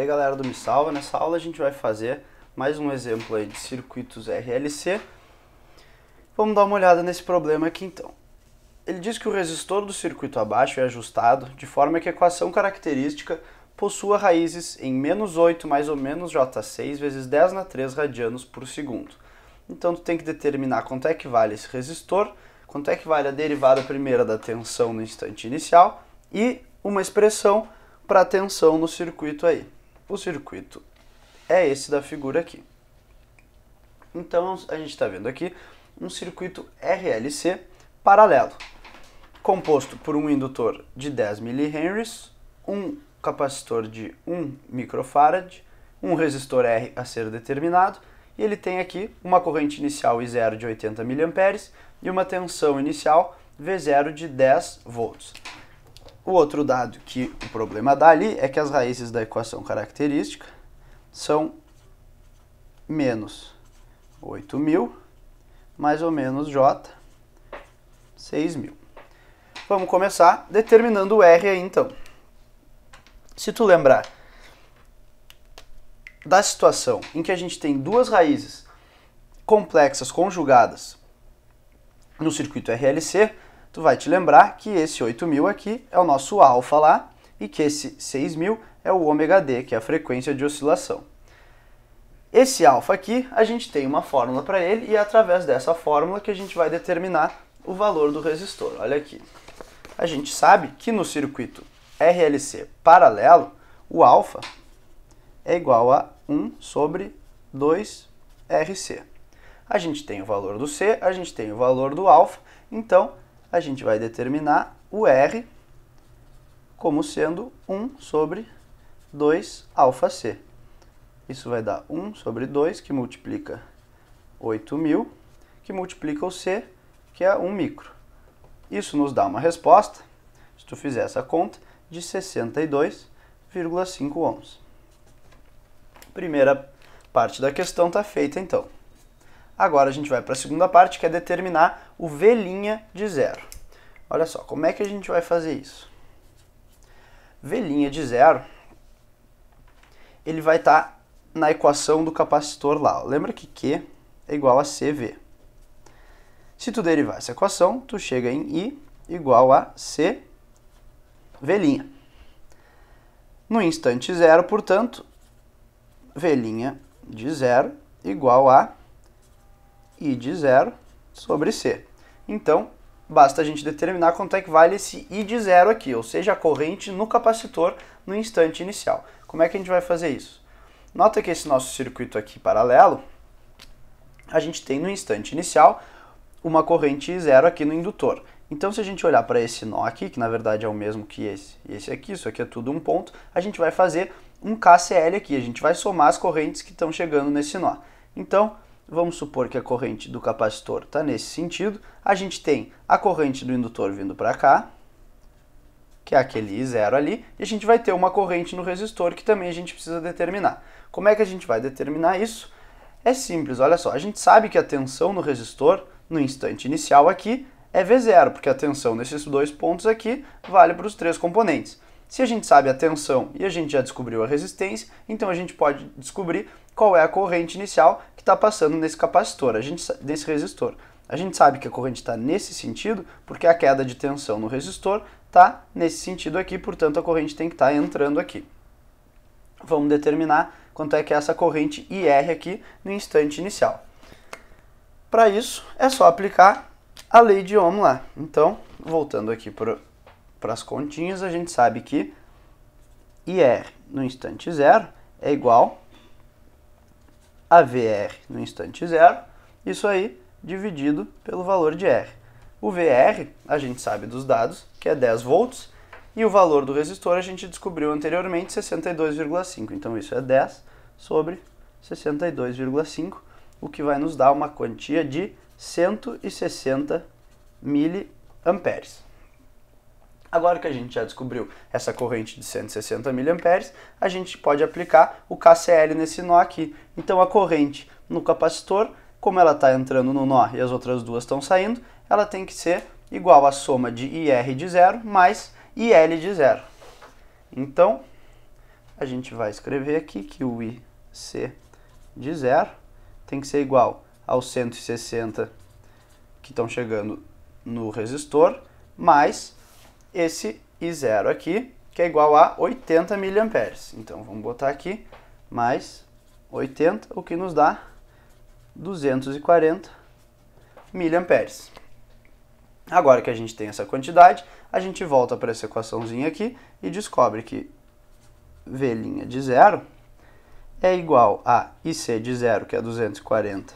E aí, galera do Me Salva, nessa aula a gente vai fazer mais um exemplo aí de circuitos RLC. Vamos dar uma olhada nesse problema aqui então. Ele diz que o resistor do circuito abaixo é ajustado de forma que a equação característica possua raízes em menos 8 mais ou menos J6 vezes 10 na 3 radianos por segundo. Então tu tem que determinar quanto é que vale esse resistor, quanto é que vale a derivada primeira da tensão no instante inicial e uma expressão para a tensão no circuito aí. O circuito é esse da figura aqui. Então a gente está vendo aqui um circuito RLC paralelo, composto por um indutor de 10 mH, um capacitor de 1 microfarad, um resistor R a ser determinado, e ele tem aqui uma corrente inicial I0 de 80 mA e uma tensão inicial V0 de 10 volts. O outro dado que o problema dá ali é que as raízes da equação característica são menos 8.000 mais ou menos J, 6.000. Vamos começar determinando o R aí então. Se tu lembrar da situação em que a gente tem duas raízes complexas conjugadas no circuito RLC, tu vai te lembrar que esse 8000 aqui é o nosso alfa lá e que esse 6000 é o ômega D, que é a frequência de oscilação. Esse alfa aqui, a gente tem uma fórmula para ele e é através dessa fórmula que a gente vai determinar o valor do resistor. Olha aqui. A gente sabe que no circuito RLC paralelo, o alfa é igual a 1 sobre 2RC. A gente tem o valor do C, a gente tem o valor do alfa, então a gente vai determinar o R como sendo 1 sobre 2 alfa C. Isso vai dar 1 sobre 2, que multiplica 8.000, que multiplica o C, que é 1 micro. Isso nos dá uma resposta, se tu fizer essa conta, de 62,5 ohms. Primeira parte da questão está feita, então. Agora a gente vai para a segunda parte, que é determinar o V' de zero. Olha só, como é que a gente vai fazer isso? V' de zero, ele vai estar tá na equação do capacitor lá. Lembra que Q é igual a CV. Se tu derivar essa equação, tu chega em I igual a C No instante zero, portanto, V' de zero igual a I de zero sobre C. Então, basta a gente determinar quanto é que vale esse I de zero aqui, ou seja, a corrente no capacitor no instante inicial. Como é que a gente vai fazer isso? Nota que esse nosso circuito aqui paralelo, a gente tem no instante inicial uma corrente zero aqui no indutor. Então, se a gente olhar para esse nó aqui, que na verdade é o mesmo que esse e esse aqui, isso aqui é tudo um ponto, a gente vai fazer um KCL aqui, a gente vai somar as correntes que estão chegando nesse nó. Então, vamos supor que a corrente do capacitor está nesse sentido, a gente tem a corrente do indutor vindo para cá, que é aquele I0 ali, e a gente vai ter uma corrente no resistor que também a gente precisa determinar. Como é que a gente vai determinar isso? É simples, olha só, a gente sabe que a tensão no resistor, no instante inicial aqui, é V0, porque a tensão nesses dois pontos aqui vale para os três componentes. Se a gente sabe a tensão e a gente já descobriu a resistência, então a gente pode descobrir qual é a corrente inicial que está passando nesse capacitor, a gente, nesse resistor. A gente sabe que a corrente está nesse sentido porque a queda de tensão no resistor está nesse sentido aqui, portanto a corrente tem que estar tá entrando aqui. Vamos determinar quanto é que é essa corrente IR aqui no instante inicial. Para isso, é só aplicar a lei de Ohm lá. Então, voltando aqui para as continhas, a gente sabe que IR no instante zero é igual a VR no instante zero, isso aí dividido pelo valor de R. O VR, a gente sabe dos dados, que é 10 volts, e o valor do resistor a gente descobriu anteriormente, 62,5. Então isso é 10 sobre 62,5, o que vai nos dar uma quantia de 160 miliamperes. Agora que a gente já descobriu essa corrente de 160 mA, a gente pode aplicar o KCl nesse nó aqui. Então a corrente no capacitor, como ela está entrando no nó e as outras duas estão saindo, ela tem que ser igual à soma de IR de zero mais IL de zero. Então, a gente vai escrever aqui que o IC de zero tem que ser igual aos 160 que estão chegando no resistor, mais esse I0 aqui, que é igual a 80 mA. Então vamos botar aqui mais 80, o que nos dá 240 mA. Agora que a gente tem essa quantidade, a gente volta para essa equaçãozinha aqui e descobre que V' de zero é igual a IC de zero, que é 240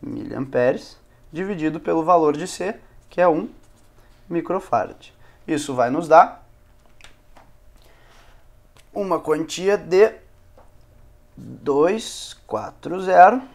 mA, dividido pelo valor de C, que é 1 microfarad. Isso vai nos dar uma quantia de 240,000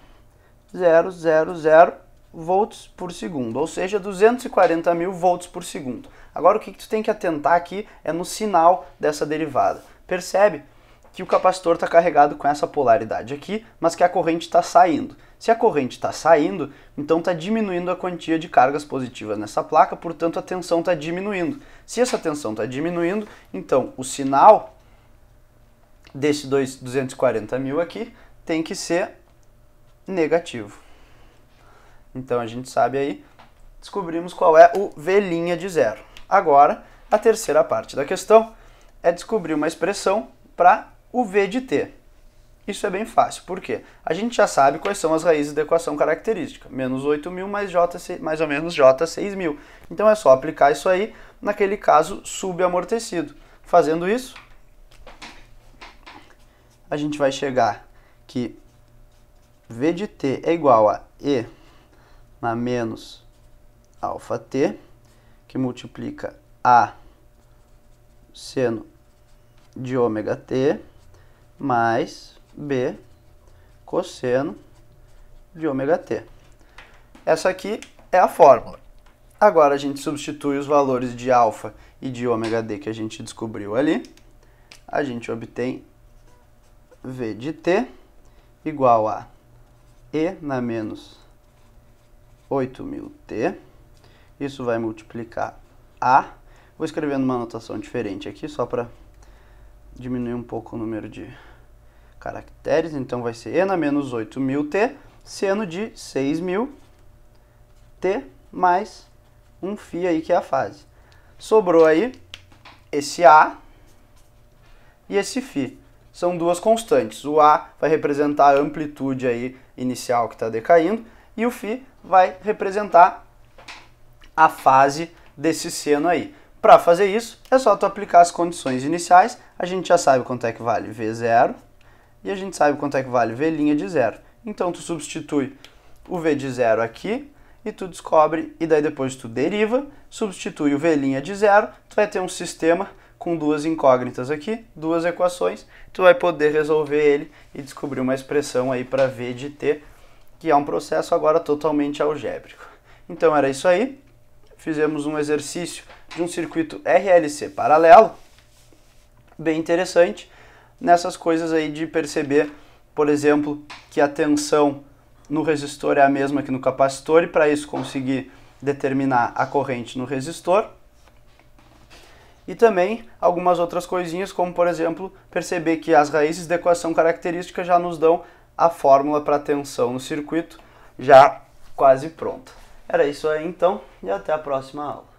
volts por segundo, ou seja, 240 mil volts por segundo. Agora o que, que tu tem que atentar aqui é no sinal dessa derivada. Percebe que o capacitor está carregado com essa polaridade aqui, mas que a corrente está saindo. Se a corrente está saindo, então está diminuindo a quantia de cargas positivas nessa placa, portanto a tensão está diminuindo. Se essa tensão está diminuindo, então o sinal desse 2, 240 mil aqui tem que ser negativo. Então a gente sabe aí, descobrimos qual é o V' de zero. Agora, a terceira parte da questão é descobrir uma expressão para o V de t. Isso é bem fácil, por quê? A gente já sabe quais são as raízes da equação característica. Menos 8.000 mais, J, mais ou menos J 6.000. Então é só aplicar isso aí, naquele caso, subamortecido. Fazendo isso, a gente vai chegar que V de t é igual a E na menos alfa t, que multiplica A seno de ômega t, mais B cosseno de ômega t. Essa aqui é a fórmula. Agora a gente substitui os valores de alfa e de ômega d que a gente descobriu ali. A gente obtém V de t igual a E na menos 8000t. Isso vai multiplicar A. Vou escrevendo uma notação diferente aqui só para diminuir um pouco o número de caracteres, então vai ser e na menos 8.000t, seno de 6.000t mais um φ aí que é a fase. Sobrou aí esse A e esse φ. São duas constantes. O A vai representar a amplitude aí inicial que está decaindo e o φ vai representar a fase desse seno aí. Para fazer isso, é só tu aplicar as condições iniciais. A gente já sabe quanto é que vale V0 e a gente sabe quanto é que vale V' de zero. Então tu substitui o V de zero aqui e tu descobre, e daí depois tu deriva, substitui o V' de zero, tu vai ter um sistema com duas incógnitas aqui, duas equações, tu vai poder resolver ele e descobrir uma expressão aí para V de t, que é um processo agora totalmente algébrico. Então era isso aí, fizemos um exercício de um circuito RLC paralelo, bem interessante, nessas coisas aí de perceber, por exemplo, que a tensão no resistor é a mesma que no capacitor e para isso conseguir determinar a corrente no resistor. E também algumas outras coisinhas, como por exemplo, perceber que as raízes da equação característica já nos dão a fórmula para a tensão no circuito já quase pronta. Era isso aí então e até a próxima aula.